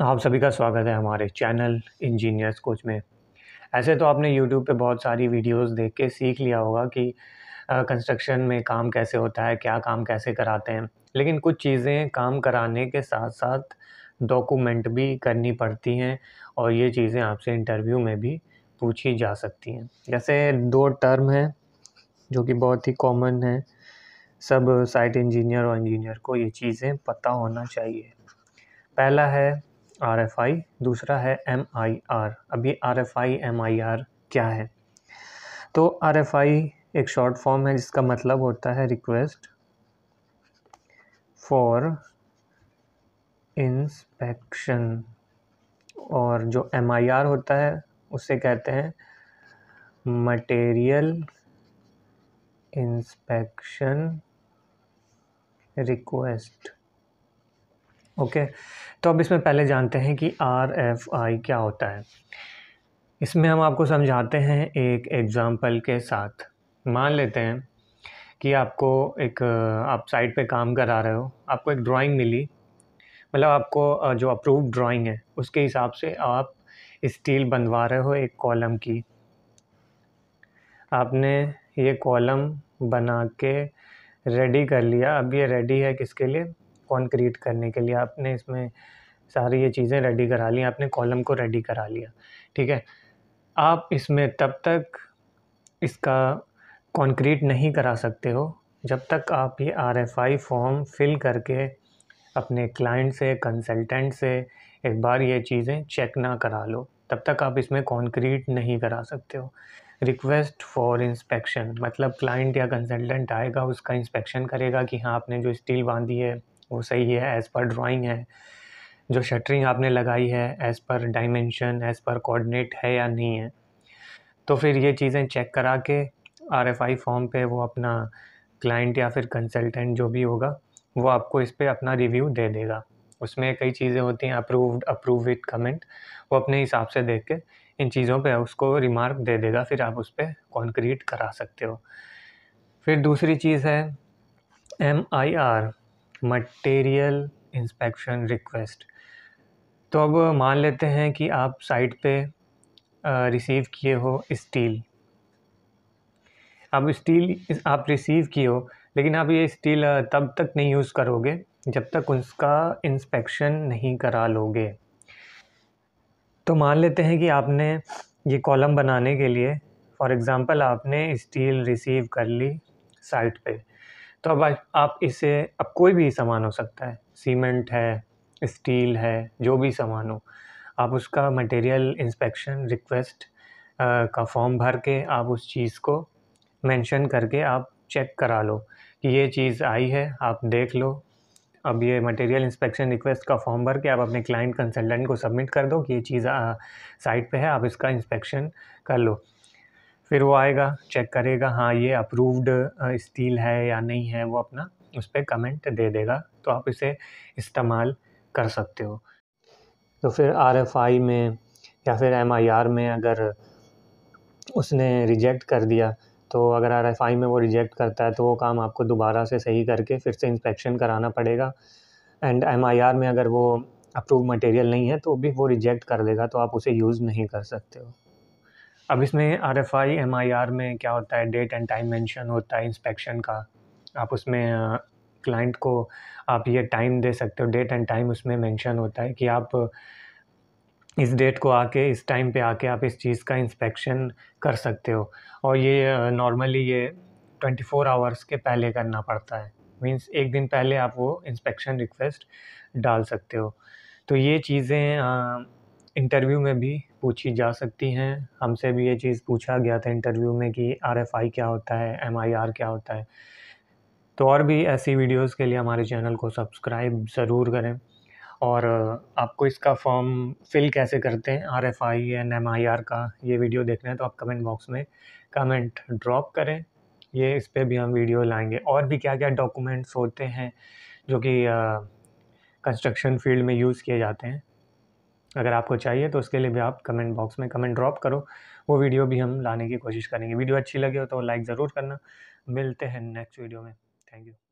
आप सभी का स्वागत है हमारे चैनल इंजीनियर्स कोच में ऐसे तो आपने यूट्यूब पे बहुत सारी वीडियोस देख के सीख लिया होगा कि कंस्ट्रक्शन में काम कैसे होता है क्या काम कैसे कराते हैं लेकिन कुछ चीज़ें काम कराने के साथ साथ डॉक्यूमेंट भी करनी पड़ती हैं और ये चीज़ें आपसे इंटरव्यू में भी पूछी जा सकती हैं जैसे दो टर्म हैं जो कि बहुत ही कॉमन है सब साइट इंजीनियर और इंजीनियर को ये चीज़ें पता होना चाहिए पहला है आर एफ आई दूसरा है एम आई आर अब ये R F I M I R क्या है तो आर एफ आई एक शॉर्ट फॉर्म है जिसका मतलब होता है रिक्वेस्ट फॉर इंस्पेक्शन और जो एम आई आर होता है उसे कहते हैं मटेरियल इंस्पेक्शन रिक्वेस्ट ओके तो अब इसमें पहले जानते हैं कि आर एफ आई क्या होता है इसमें हम आपको समझाते हैं एक एग्ज़ाम्पल के साथ मान लेते हैं कि आपको एक आप साइट पे काम करा रहे हो आपको एक ड्राइंग मिली मतलब आपको जो अप्रूव ड्राइंग है उसके हिसाब से आप स्टील बनवा रहे हो एक कॉलम की आपने ये कॉलम बना के रेडी कर लिया अब ये रेडी है किसके लिए कॉन्क्रीट करने के लिए आपने इसमें सारी ये चीज़ें रेडी करा ली आपने कॉलम को रेडी करा लिया ठीक है आप इसमें तब तक इसका कॉन्क्रीट नहीं करा सकते हो जब तक आप ये R F I form fill करके अपने क्लाइंट से कंसल्टेंट से एक बार ये चीज़ें चेक ना करा लो तब तक आप इसमें कॉन्क्रीट नहीं करा सकते हो रिक्वेस्ट फॉर इंस्पेक्शन मतलब क्लाइंट या कंसल्टेंट आएगा उसका इंस्पेक्शन करेगा कि हाँ आपने जो स्टील बांधी है वो सही है एज़ पर ड्राइंग है जो शटरिंग आपने लगाई है as per dimension as per coordinate है या नहीं है तो फिर ये चीज़ें चेक करा के आर एफ आई फॉर्म पर वो अपना क्लाइंट या फिर कंसल्टेंट जो भी होगा वो आपको इस पर अपना रिव्यू दे देगा उसमें कई चीज़ें होती हैं अप्रूव्ड अप्रूव विथ कमेंट वो अपने हिसाब से देख के इन चीज़ों पे उसको रिमार्क दे देगा फिर आप उस पर कॉन्क्रीट करा सकते हो फिर दूसरी चीज़ है M I R material inspection request तो अब मान लेते हैं कि आप साइट पे रिसीव किए हो स्टील अब स्टील आप रिसीव किए हो लेकिन आप ये स्टील तब तक नहीं यूज़ करोगे जब तक उसका इंस्पेक्शन नहीं करा लोगे तो मान लेते हैं कि आपने ये कॉलम बनाने के लिए फॉर एग्ज़ाम्पल आपने स्टील रिसीव कर ली साइट पे तो अब आप इसे अब कोई भी सामान हो सकता है सीमेंट है स्टील है जो भी सामान हो आप उसका मटेरियल इंस्पेक्शन रिक्वेस्ट का फॉर्म भर के आप उस चीज़ को मेंशन करके आप चेक करा लो कि ये चीज़ आई है आप देख लो अब ये मटेरियल इंस्पेक्शन रिक्वेस्ट का फॉर्म भर के आप अपने क्लाइंट कंसल्टेंट को सबमिट कर दो कि ये चीज़ साइट पे है आप इसका इंस्पेक्शन कर लो फिर वो आएगा चेक करेगा हाँ ये अप्रूव्ड स्टील है या नहीं है वो अपना उस पर कमेंट दे देगा तो आप इसे इस्तेमाल कर सकते हो तो फिर आर में या फिर एम में अगर उसने रिजेक्ट कर दिया तो अगर आर एफ आई में वो रिजेक्ट करता है तो वो काम आपको दोबारा से सही करके फिर से इंस्पेक्शन कराना पड़ेगा एंड एम आई आर में अगर वो अप्रूव मटेरियल नहीं है तो भी वो रिजेक्ट कर देगा तो आप उसे यूज़ नहीं कर सकते हो अब इसमें R F I M I R में क्या होता है डेट एंड टाइम मेंशन होता है इंस्पेक्शन का आप उसमें क्लाइंट को आप ये टाइम दे सकते हो डेट एंड टाइम उसमें मेंशन होता है कि आप इस डेट को आके इस टाइम पे आके आप इस चीज़ का इंस्पेक्शन कर सकते हो और ये नॉर्मली ये 24 आवर्स के पहले करना पड़ता है मीन्स एक दिन पहले आप वो इंस्पेक्शन रिक्वेस्ट डाल सकते हो तो ये चीज़ें इंटरव्यू में भी पूछी जा सकती हैं हमसे भी ये चीज़ पूछा गया था इंटरव्यू में कि आई क्या होता है आर क्या होता है तो और भी ऐसी वीडियोस के लिए हमारे चैनल को सब्सक्राइब ज़रूर करें और आपको इसका फॉर्म फिल कैसे करते हैं R F I and M I R का ये वीडियो देखना है तो आप कमेंट बॉक्स में कमेंट ड्रॉप करें ये इस पर भी हम वीडियो लाएंगे और भी क्या क्या डॉक्यूमेंट्स होते हैं जो कि कंस्ट्रक्शन फील्ड में यूज़ किए जाते हैं अगर आपको चाहिए तो उसके लिए भी आप कमेंट बॉक्स में कमेंट ड्रॉप करो वो वीडियो भी हम लाने की कोशिश करेंगे वीडियो अच्छी लगे हो तो लाइक ज़रूर करना मिलते हैं नेक्स्ट वीडियो में थैंक यू